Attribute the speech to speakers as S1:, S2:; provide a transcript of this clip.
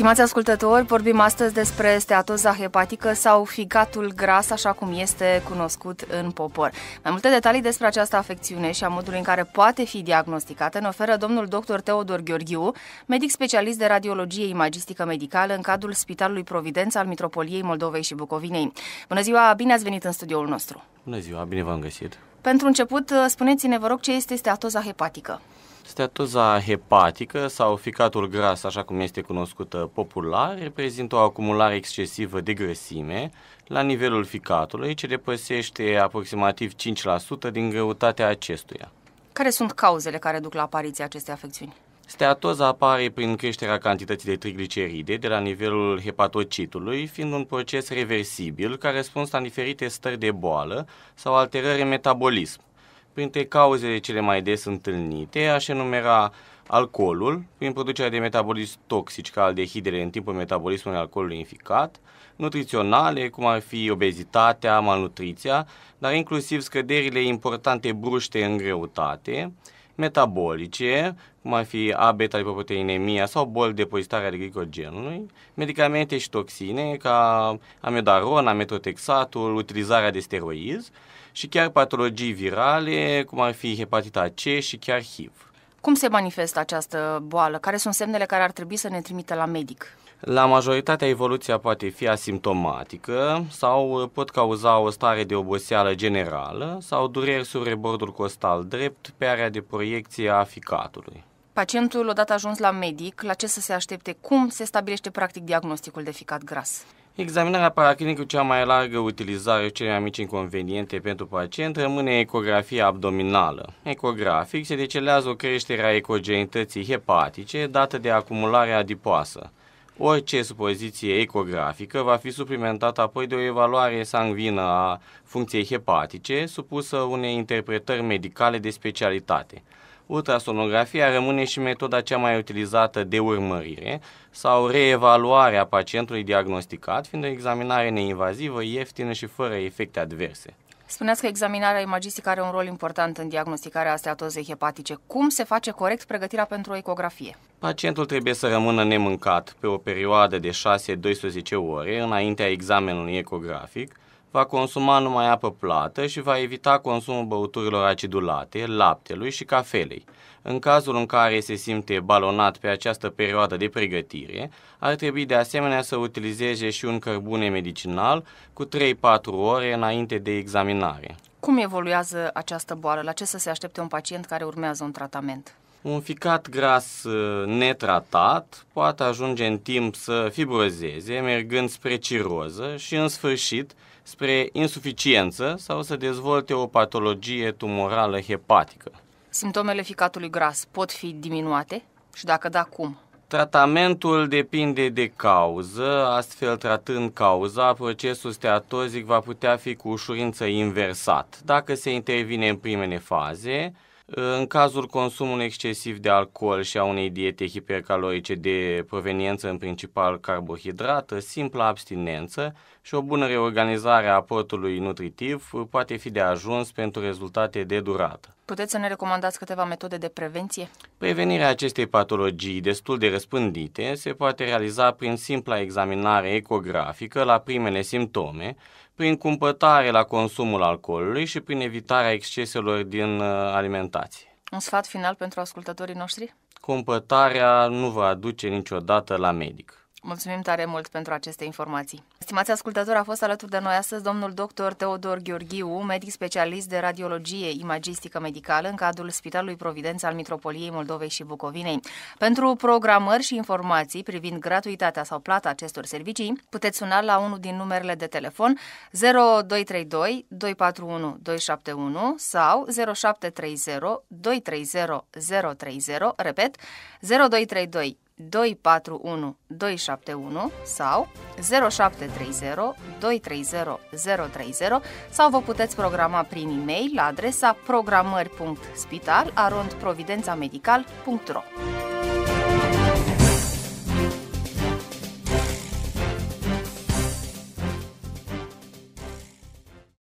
S1: Stimați ascultători, vorbim astăzi despre steatoza hepatică sau figatul gras, așa cum este cunoscut în popor. Mai multe detalii despre această afecțiune și a modului în care poate fi diagnosticată ne oferă domnul dr. Teodor Gheorghiu, medic specialist de radiologie imagistică medicală în cadrul Spitalului Providența al Mitropoliei Moldovei și Bucovinei. Bună ziua, bine ați venit în studioul nostru!
S2: Bună ziua, bine v-am găsit!
S1: Pentru început, spuneți-ne, vă rog, ce este steatoza hepatică?
S2: Steatoza hepatică sau ficatul gras, așa cum este cunoscută popular, reprezintă o acumulare excesivă de grăsime la nivelul ficatului, ce depăsește aproximativ 5% din greutatea acestuia.
S1: Care sunt cauzele care duc la apariția acestei afecțiuni?
S2: Steatoza apare prin creșterea cantității de trigliceride de la nivelul hepatocitului, fiind un proces reversibil care răspuns la diferite stări de boală sau alterări în metabolism. Printre cauzele cele mai des întâlnite, aș enumera alcoolul, prin producerea de metabolism toxici ca aldehidele în timpul metabolismului alcoolului inficat, nutriționale, cum ar fi obezitatea, malnutriția, dar inclusiv scăderile importante bruște în greutate, metabolice, cum ar fi A-beta-lipoproteinemia sau boli de pozitare a glicogenului, medicamente și toxine ca amedaron, ametotexatul, utilizarea de steroizi și chiar patologii virale, cum ar fi hepatita C și chiar HIV.
S1: Cum se manifestă această boală? Care sunt semnele care ar trebui să ne trimite la medic?
S2: La majoritatea evoluția poate fi asimptomatică sau uh, pot cauza o stare de oboseală generală sau dureri sub rebordul costal drept pe area de proiecție a ficatului.
S1: Pacientul, odată ajuns la medic, la ce să se aștepte? Cum se stabilește practic diagnosticul de ficat gras?
S2: Examinarea paraclinică cea mai largă utilizare și cele mai mici inconveniente pentru pacient rămâne ecografia abdominală. Ecografic se decelează o creștere a ecogenității hepatice dată de acumularea adipoasă. Orice supoziție ecografică va fi suplimentată apoi de o evaluare sangvină a funcției hepatice supusă unei interpretări medicale de specialitate. Ultrasonografia rămâne și metoda cea mai utilizată de urmărire sau reevaluare a pacientului diagnosticat, fiind o examinare neinvazivă, ieftină și fără efecte adverse.
S1: Spuneați că examinarea imagistică are un rol important în diagnosticarea steatozei hepatice. Cum se face corect pregătirea pentru o ecografie?
S2: Pacientul trebuie să rămână nemâncat pe o perioadă de 6-12 ore înaintea examenului ecografic, va consuma numai apă plată și va evita consumul băuturilor acidulate, laptelui și cafelei. În cazul în care se simte balonat pe această perioadă de pregătire, ar trebui de asemenea să utilizeze și un cărbune medicinal cu 3-4 ore înainte de examinare.
S1: Cum evoluează această boală? La ce să se aștepte un pacient care urmează un tratament? Un ficat
S2: gras ă, netratat poate ajunge în timp să fibrozeze, mergând spre ciroză și, în sfârșit, spre insuficiență sau să dezvolte o patologie tumorală hepatică.
S1: Simptomele ficatului gras pot fi diminuate? Și dacă da, cum?
S2: Tratamentul depinde de cauză, astfel tratând cauza, procesul steatozic va putea fi cu ușurință inversat. Dacă se intervine în primele faze, în cazul consumului excesiv de alcool și a unei diete hipercalorice de proveniență în principal carbohidrată, simpla abstinență și o bună reorganizare a aportului nutritiv poate fi de ajuns pentru rezultate de durată.
S1: Puteți să ne recomandați câteva metode de prevenție?
S2: Prevenirea acestei patologii destul de răspândite se poate realiza prin simpla examinare ecografică la primele simptome prin cumpătare la consumul alcoolului și prin evitarea exceselor din uh, alimentație.
S1: Un sfat final pentru ascultătorii noștri?
S2: Cumpătarea nu vă aduce niciodată la medic.
S1: Mulțumim tare mult pentru aceste informații. Stimați ascultători, a fost alături de noi astăzi domnul dr. Teodor Gheorghiu, medic specialist de radiologie imagistică medicală în cadrul Spitalului Providența al Mitropoliei Moldovei și Bucovinei. Pentru programări și informații privind gratuitatea sau plata acestor servicii, puteți suna la unul din numerele de telefon 0232 241 271 sau 0730 230 030, repet, 0232 241 271 sau 0730 230 030 sau vă puteți programa prin e-mail la adresa programări.spitalarondprovidențamedical.ro arondprovidențamedical.ro